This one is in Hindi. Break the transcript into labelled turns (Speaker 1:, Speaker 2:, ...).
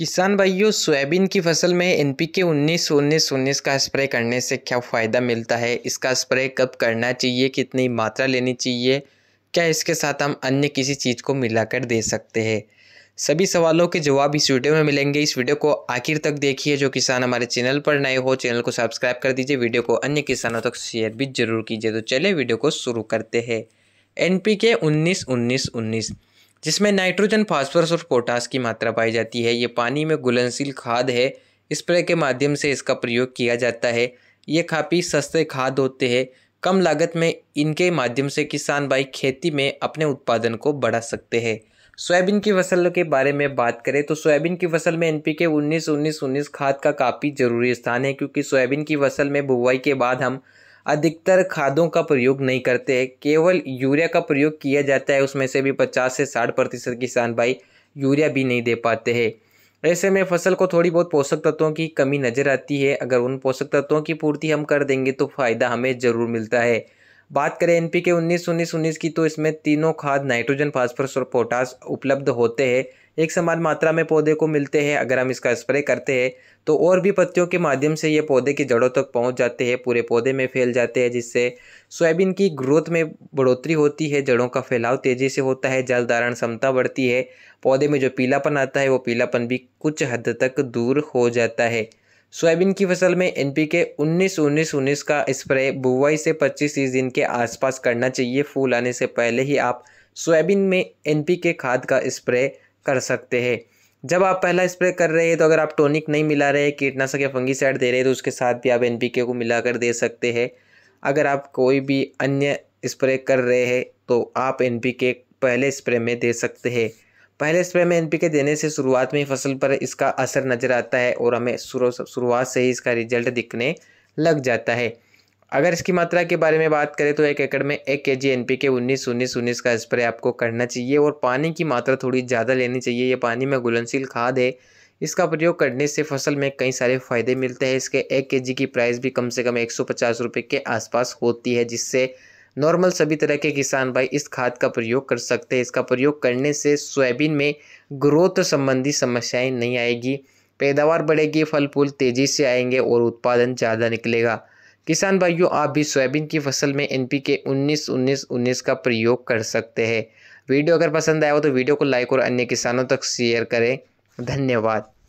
Speaker 1: किसान भाइयों सोयाबीन की फसल में एन पी के उन्नीस उन्नीस उन्नीस का स्प्रे करने से क्या फ़ायदा मिलता है इसका स्प्रे कब करना चाहिए कितनी मात्रा लेनी चाहिए क्या इसके साथ हम अन्य किसी चीज़ को मिलाकर दे सकते हैं सभी सवालों के जवाब इस वीडियो में मिलेंगे इस वीडियो को आखिर तक देखिए जो किसान हमारे चैनल पर नए हो चैनल को सब्सक्राइब कर दीजिए वीडियो को अन्य किसानों तक शेयर भी जरूर कीजिए तो चले वीडियो को शुरू करते हैं एन पी के उन्नीस उन्नीस उन्नीस जिसमें नाइट्रोजन फास्फोरस और पोटास की मात्रा पाई जाती है ये पानी में घुलनशील खाद है स्प्रे के माध्यम से इसका प्रयोग किया जाता है ये काफ़ी सस्ते खाद होते हैं कम लागत में इनके माध्यम से किसान भाई खेती में अपने उत्पादन को बढ़ा सकते हैं सोयाबीन की फसल के बारे में बात करें तो सोयाबीन की फसल में एनपीके 19 19 19 खाद का काफ़ी ज़रूरी स्थान है क्योंकि सोयाबीन की फसल में बुवाई के बाद हम अधिकतर खादों का प्रयोग नहीं करते हैं केवल यूरिया का प्रयोग किया जाता है उसमें से भी पचास से साठ प्रतिशत किसान भाई यूरिया भी नहीं दे पाते हैं ऐसे में फसल को थोड़ी बहुत पोषक तत्वों की कमी नज़र आती है अगर उन पोषक तत्वों की पूर्ति हम कर देंगे तो फ़ायदा हमें ज़रूर मिलता है बात करें एन पी के उन्नीस उन्नीस उन्नीस की तो इसमें तीनों खाद नाइट्रोजन फास्फोरस और पोटास उपलब्ध होते हैं एक समान मात्रा में पौधे को मिलते हैं अगर हम इसका स्प्रे करते हैं तो और भी पत्तियों के माध्यम से ये पौधे की जड़ों तक पहुंच जाते हैं पूरे पौधे में फैल जाते हैं जिससे सोयाबीन की ग्रोथ में बढ़ोतरी होती है जड़ों का फैलाव तेज़ी से होता है जल धारण क्षमता बढ़ती है पौधे में जो पीलापन आता है वो पीलापन भी कुछ हद तक दूर हो जाता है सोयाबीन की फसल में एन पी के उन्नीस उन्नीस उन्नीस का स्प्रे बुवाई से पच्चीस तीस दिन के आसपास करना चाहिए फूल आने से पहले ही आप सोयाबीन में एन पी के खाद का स्प्रे कर सकते हैं जब आप पहला स्प्रे कर रहे हैं तो अगर आप टॉनिक नहीं मिला रहे कीटनाशक या फंगीसाइड दे रहे हैं तो उसके साथ भी आप एन पी के को मिलाकर दे सकते हैं अगर आप कोई भी अन्य स्प्रे कर रहे हैं तो आप एन पी के पहले स्प्रे में दे सकते हैं पहले स्प्रे में एनपीके देने से शुरुआत में ही फसल पर इसका असर नज़र आता है और हमें शुरुआत से ही इसका रिजल्ट दिखने लग जाता है अगर इसकी मात्रा के बारे में बात करें तो एक एकड़ में एक के जी एन पी के उन्नीस उन्नीस उन्नीस का स्प्रे आपको करना चाहिए और पानी की मात्रा थोड़ी ज़्यादा लेनी चाहिए ये पानी में घुलनशील खाद है इसका प्रयोग करने से फसल में कई सारे फ़ायदे मिलते हैं इसके एक के जी की प्राइस भी कम से कम एक सौ पचास रुपये के आसपास होती है जिससे नॉर्मल सभी तरह के किसान भाई इस खाद का प्रयोग कर सकते हैं इसका प्रयोग करने से सोयाबीन में ग्रोथ संबंधी समस्याएं नहीं आएगी पैदावार बढ़ेगी फल फूल तेज़ी से आएंगे और उत्पादन ज़्यादा निकलेगा किसान भाइयों आप भी सोयाबीन की फसल में एन पी के उन्नीस उन्नीस उन्नीस का प्रयोग कर सकते हैं वीडियो अगर पसंद आया हो तो वीडियो को लाइक और अन्य किसानों तक शेयर करें धन्यवाद